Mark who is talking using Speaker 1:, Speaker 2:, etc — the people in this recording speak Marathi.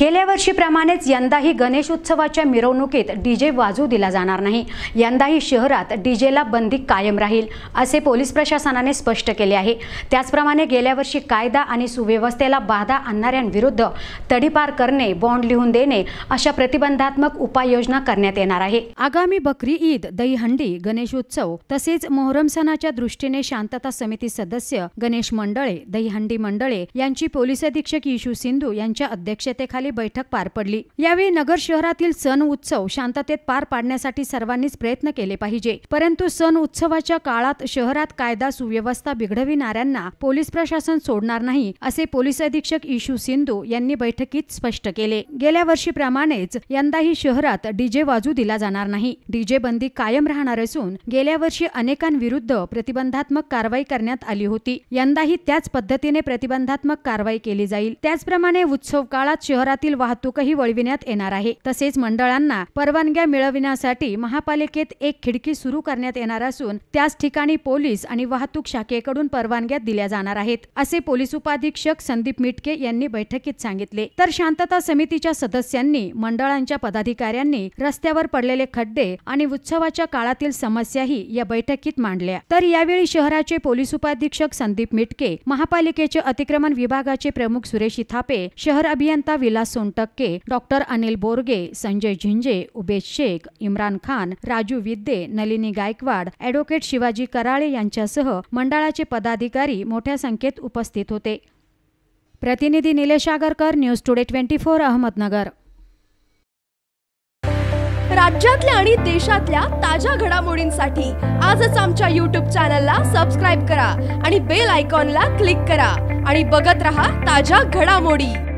Speaker 1: गेल्या वर्षीप्रमाणेच यंदाही गणेश उत्सवाच्या मिरवणुकीत डीजे वाजू दिला जाणार नाही यंदाही शहरात डीजेला बंदी कायम राहील असे पोलीस प्रशासनाने स्पष्ट केले आहे त्याचप्रमाणे गेल्या वर्षी कायदा आणि सुव्यवस्थेला बाधा आणणाऱ्यांविरुद्ध तडीपार करणे बॉन्ड लिहून देणे अशा प्रतिबंधात्मक उपाययोजना करण्यात येणार आहे आगामी बकरी ईद दहीहंडी गणेशोत्सव तसेच मोहरम सणाच्या दृष्टीने शांतता समिती सदस्य गणेश मंडळे दहीहंडी मंडळे यांची पोलीस अधीक्षक यशू सिंधू यांच्या अध्यक्षतेखाली बैठक पार पडली यावेळी नगर शहरातील सण उत्सव शांततेत पार पाडण्यासाठी सर्वांनीच प्रयत्न केले पाहिजे परंतु सण उत्सवाच्या काळात शहरात कायदा सुव्यवस्था बिघडविणाऱ्यांना पोलीस प्रशासन सोडणार नाही असे पोलीस अधीक्षक इशू सिंधू यांनी बैठकीत स्पष्ट केले गेल्या वर्षीप्रमाणेच यंदाही शहरात डीजे वाजू दिला जाणार नाही डीजे बंदी कायम राहणार असून गेल्या वर्षी अनेकांविरुद्ध प्रतिबंधात्मक कारवाई करण्यात आली होती यंदाही त्याच पद्धतीने प्रतिबंधात्मक कारवाई केली जाईल त्याचप्रमाणे उत्सव काळात शहरात शहरातील वाहतूकही वळविण्यात येणार आहे तसेच मंडळांना परवानग्या मिळविण्यासाठी महापालिकेत एक खिडकी सुरू करण्यात येणार असून त्याच ठिकाणी पोलीस आणि वाहतूक शाखेकडून परवानग्या दिल्या जाणार आहेत असे पोलीस उपाधीक्षक संदीप मिटके यांनी बैठकीत सांगितले तर शांतता समितीच्या सदस्यांनी मंडळांच्या पदाधिकाऱ्यांनी रस्त्यावर पडलेले खड्डे आणि उत्सवाच्या काळातील समस्याही या बैठकीत मांडल्या तर यावेळी शहराचे पोलीस उपाधीक्षक संदीप मिटके महापालिकेचे अतिक्रमण विभागाचे प्रमुख सुरेश थापे शहर अभियंता विलास असून टक्के डॉक्टर अनिल बोरगे संजय झिंजे उबेद शेख इम्रान खान राजू विद्ये नलिनी गायकवाड ॲडव्होकेट शिवाजी कराळे यांच्यासह मंडळाचे पदाधिकारी मोठ्या संख्येत उपस्थित होते प्रतिनिधी Nilesh Agarkar news today twenty four Ahmednagar
Speaker 2: राज्यातल्या आणि देशातल्या ताज्या घडामोडींसाठी आजच आमच्या यूट्यूब चॅनलला सबस्क्राईब करा आणि बेल आयकॉनला क्लिक करा आणि बघत रहा ताज्या घडामोडी